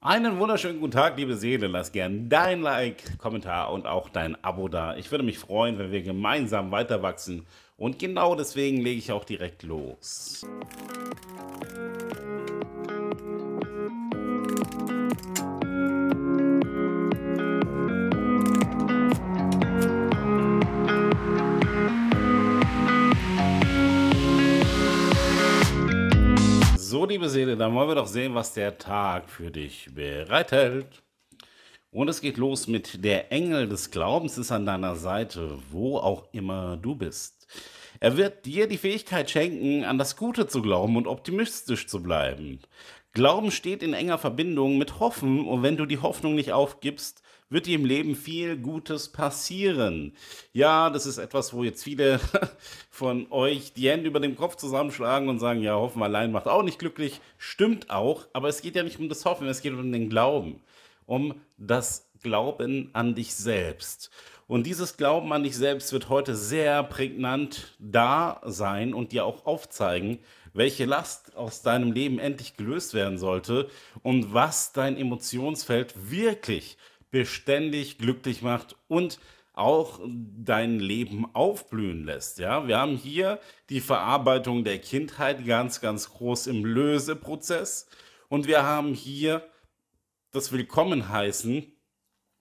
Einen wunderschönen guten Tag, liebe Seele. Lass gern dein Like, Kommentar und auch dein Abo da. Ich würde mich freuen, wenn wir gemeinsam weiterwachsen. Und genau deswegen lege ich auch direkt los. dann wollen wir doch sehen, was der Tag für dich bereithält. Und es geht los mit der Engel des Glaubens ist an deiner Seite, wo auch immer du bist. Er wird dir die Fähigkeit schenken, an das Gute zu glauben und optimistisch zu bleiben. Glauben steht in enger Verbindung mit Hoffen und wenn du die Hoffnung nicht aufgibst, wird dir im Leben viel Gutes passieren. Ja, das ist etwas, wo jetzt viele von euch die Hände über dem Kopf zusammenschlagen und sagen, ja, Hoffen allein macht auch nicht glücklich. Stimmt auch, aber es geht ja nicht um das Hoffen, es geht um den Glauben. Um das Glauben an dich selbst. Und dieses Glauben an dich selbst wird heute sehr prägnant da sein und dir auch aufzeigen, welche Last aus deinem Leben endlich gelöst werden sollte und was dein Emotionsfeld wirklich beständig glücklich macht und auch dein Leben aufblühen lässt. Ja, wir haben hier die Verarbeitung der Kindheit ganz, ganz groß im Löseprozess und wir haben hier das Willkommenheißen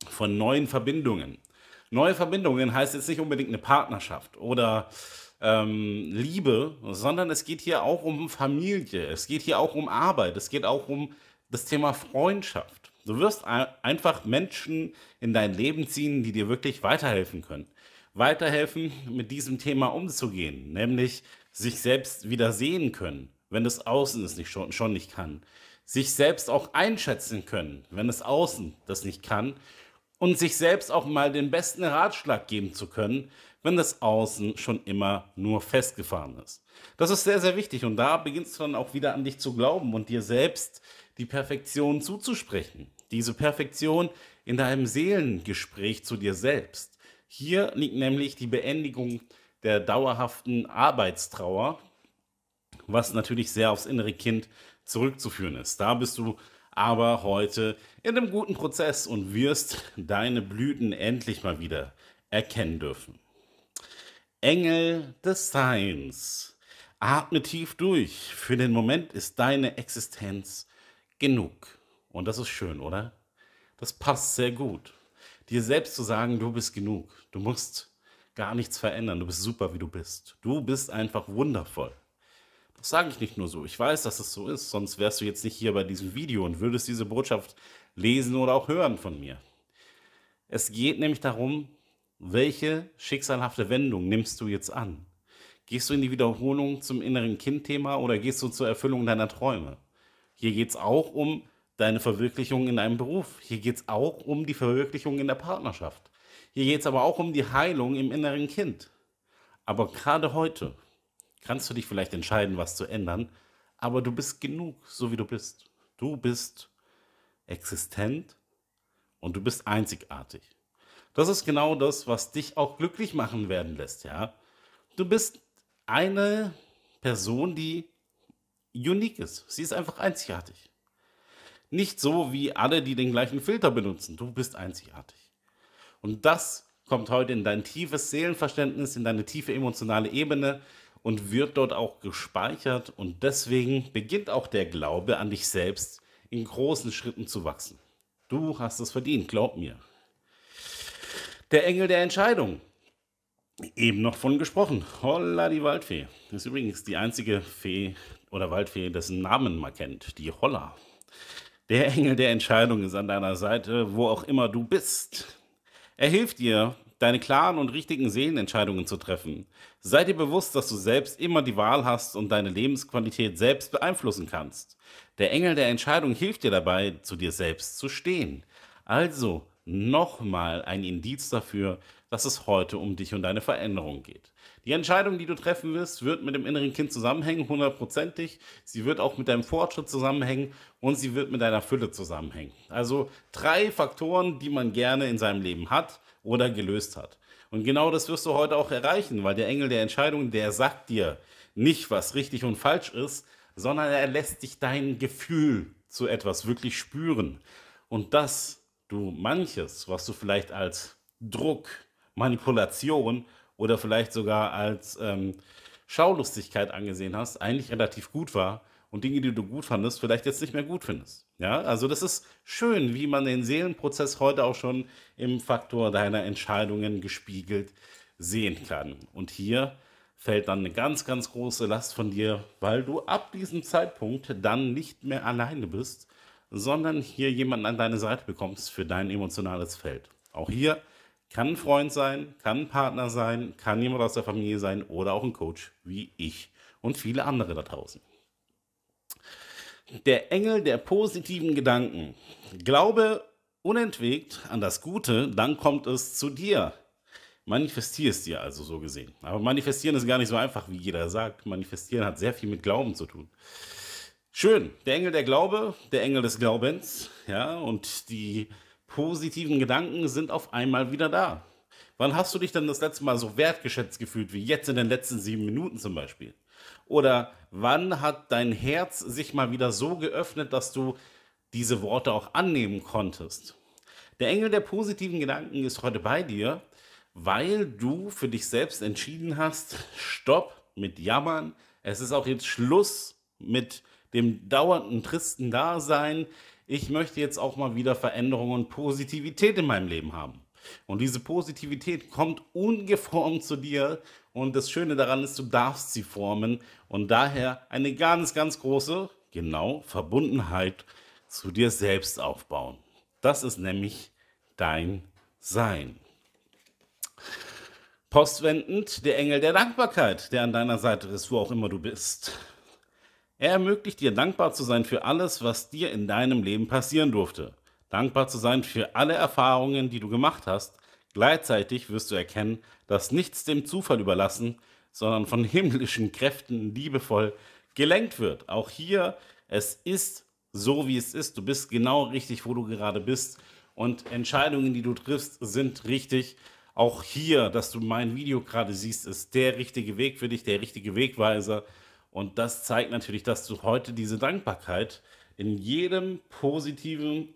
von neuen Verbindungen. Neue Verbindungen heißt jetzt nicht unbedingt eine Partnerschaft oder ähm, Liebe, sondern es geht hier auch um Familie, es geht hier auch um Arbeit, es geht auch um das Thema Freundschaft. Du wirst einfach Menschen in dein Leben ziehen, die dir wirklich weiterhelfen können. Weiterhelfen, mit diesem Thema umzugehen, nämlich sich selbst wieder sehen können, wenn das Außen es nicht schon, schon nicht kann. Sich selbst auch einschätzen können, wenn das Außen das nicht kann. Und sich selbst auch mal den besten Ratschlag geben zu können, wenn das Außen schon immer nur festgefahren ist. Das ist sehr, sehr wichtig. Und da beginnst du dann auch wieder an dich zu glauben und dir selbst die Perfektion zuzusprechen. Diese Perfektion in deinem Seelengespräch zu dir selbst. Hier liegt nämlich die Beendigung der dauerhaften Arbeitstrauer, was natürlich sehr aufs innere Kind zurückzuführen ist. Da bist du aber heute in einem guten Prozess und wirst deine Blüten endlich mal wieder erkennen dürfen. Engel des Seins. Atme tief durch. Für den Moment ist deine Existenz genug. Und das ist schön, oder? Das passt sehr gut. Dir selbst zu sagen, du bist genug. Du musst gar nichts verändern. Du bist super, wie du bist. Du bist einfach wundervoll. Das sage ich nicht nur so. Ich weiß, dass es so ist, sonst wärst du jetzt nicht hier bei diesem Video und würdest diese Botschaft lesen oder auch hören von mir. Es geht nämlich darum, welche schicksalhafte Wendung nimmst du jetzt an? Gehst du in die Wiederholung zum inneren Kindthema oder gehst du zur Erfüllung deiner Träume? Hier geht es auch um deine Verwirklichung in einem Beruf. Hier geht es auch um die Verwirklichung in der Partnerschaft. Hier geht es aber auch um die Heilung im inneren Kind. Aber gerade heute kannst du dich vielleicht entscheiden, was zu ändern, aber du bist genug, so wie du bist. Du bist existent und du bist einzigartig. Das ist genau das, was dich auch glücklich machen werden lässt, ja. Du bist eine Person, die unique ist. Sie ist einfach einzigartig. Nicht so wie alle, die den gleichen Filter benutzen. Du bist einzigartig. Und das kommt heute in dein tiefes Seelenverständnis, in deine tiefe emotionale Ebene und wird dort auch gespeichert. Und deswegen beginnt auch der Glaube an dich selbst in großen Schritten zu wachsen. Du hast es verdient, glaub mir. Der Engel der Entscheidung. Eben noch von gesprochen. Holla die Waldfee. Das ist übrigens die einzige Fee oder Waldfee, dessen Namen man kennt. Die Holla. Der Engel der Entscheidung ist an deiner Seite, wo auch immer du bist. Er hilft dir, deine klaren und richtigen Seelenentscheidungen zu treffen. Sei dir bewusst, dass du selbst immer die Wahl hast und deine Lebensqualität selbst beeinflussen kannst. Der Engel der Entscheidung hilft dir dabei, zu dir selbst zu stehen. Also nochmal ein Indiz dafür, dass es heute um dich und deine Veränderung geht. Die Entscheidung, die du treffen wirst, wird mit dem inneren Kind zusammenhängen, hundertprozentig. Sie wird auch mit deinem Fortschritt zusammenhängen und sie wird mit deiner Fülle zusammenhängen. Also drei Faktoren, die man gerne in seinem Leben hat oder gelöst hat. Und genau das wirst du heute auch erreichen, weil der Engel der Entscheidung, der sagt dir nicht, was richtig und falsch ist, sondern er lässt dich dein Gefühl zu etwas wirklich spüren. Und dass du manches, was du vielleicht als Druck, Manipulation oder vielleicht sogar als ähm, Schaulustigkeit angesehen hast, eigentlich relativ gut war und Dinge, die du gut fandest, vielleicht jetzt nicht mehr gut findest. Ja, also das ist schön, wie man den Seelenprozess heute auch schon im Faktor deiner Entscheidungen gespiegelt sehen kann. Und hier fällt dann eine ganz, ganz große Last von dir, weil du ab diesem Zeitpunkt dann nicht mehr alleine bist, sondern hier jemanden an deine Seite bekommst für dein emotionales Feld. Auch hier kann ein Freund sein, kann ein Partner sein, kann jemand aus der Familie sein oder auch ein Coach wie ich und viele andere da draußen. Der Engel der positiven Gedanken. Glaube unentwegt an das Gute, dann kommt es zu dir. Manifestier es dir also so gesehen. Aber manifestieren ist gar nicht so einfach, wie jeder sagt. Manifestieren hat sehr viel mit Glauben zu tun. Schön, der Engel der Glaube, der Engel des Glaubens, ja, und die positiven Gedanken sind auf einmal wieder da. Wann hast du dich denn das letzte Mal so wertgeschätzt gefühlt, wie jetzt in den letzten sieben Minuten zum Beispiel? Oder wann hat dein Herz sich mal wieder so geöffnet, dass du diese Worte auch annehmen konntest? Der Engel der positiven Gedanken ist heute bei dir, weil du für dich selbst entschieden hast, stopp mit Jammern, es ist auch jetzt Schluss mit dem dauernden tristen Dasein ich möchte jetzt auch mal wieder Veränderungen und Positivität in meinem Leben haben. Und diese Positivität kommt ungeformt zu dir. Und das Schöne daran ist, du darfst sie formen. Und daher eine ganz, ganz große, genau, Verbundenheit zu dir selbst aufbauen. Das ist nämlich dein Sein. Postwendend der Engel der Dankbarkeit, der an deiner Seite ist, wo auch immer du bist. Er ermöglicht dir dankbar zu sein für alles, was dir in deinem Leben passieren durfte. Dankbar zu sein für alle Erfahrungen, die du gemacht hast. Gleichzeitig wirst du erkennen, dass nichts dem Zufall überlassen, sondern von himmlischen Kräften liebevoll gelenkt wird. Auch hier, es ist so, wie es ist. Du bist genau richtig, wo du gerade bist. Und Entscheidungen, die du triffst, sind richtig. Auch hier, dass du mein Video gerade siehst, ist der richtige Weg für dich, der richtige Wegweiser. Und das zeigt natürlich, dass du heute diese Dankbarkeit in jedem positiven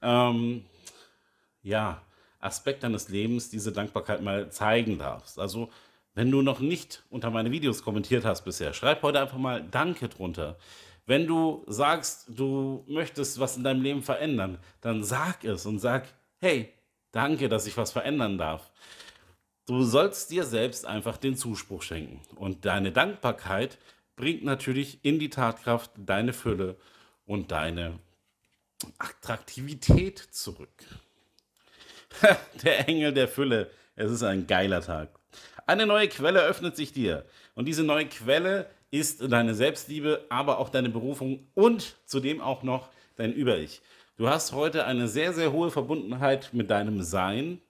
ähm, ja, Aspekt deines Lebens, diese Dankbarkeit mal zeigen darfst. Also wenn du noch nicht unter meine Videos kommentiert hast bisher, schreib heute einfach mal Danke drunter. Wenn du sagst, du möchtest was in deinem Leben verändern, dann sag es und sag, hey, danke, dass ich was verändern darf. Du sollst dir selbst einfach den Zuspruch schenken. Und deine Dankbarkeit bringt natürlich in die Tatkraft deine Fülle und deine Attraktivität zurück. der Engel der Fülle, es ist ein geiler Tag. Eine neue Quelle öffnet sich dir und diese neue Quelle ist deine Selbstliebe, aber auch deine Berufung und zudem auch noch dein Über-Ich. Du hast heute eine sehr, sehr hohe Verbundenheit mit deinem Sein,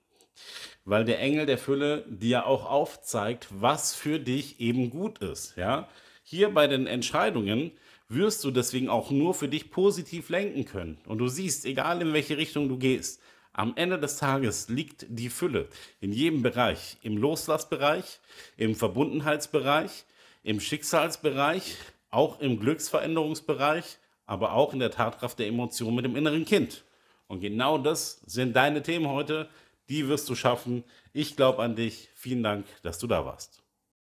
weil der Engel der Fülle dir auch aufzeigt, was für dich eben gut ist, ja? Hier bei den Entscheidungen wirst du deswegen auch nur für dich positiv lenken können. Und du siehst, egal in welche Richtung du gehst, am Ende des Tages liegt die Fülle in jedem Bereich, im Loslassbereich, im Verbundenheitsbereich, im Schicksalsbereich, auch im Glücksveränderungsbereich, aber auch in der Tatkraft der Emotion mit dem inneren Kind. Und genau das sind deine Themen heute. Die wirst du schaffen. Ich glaube an dich. Vielen Dank, dass du da warst.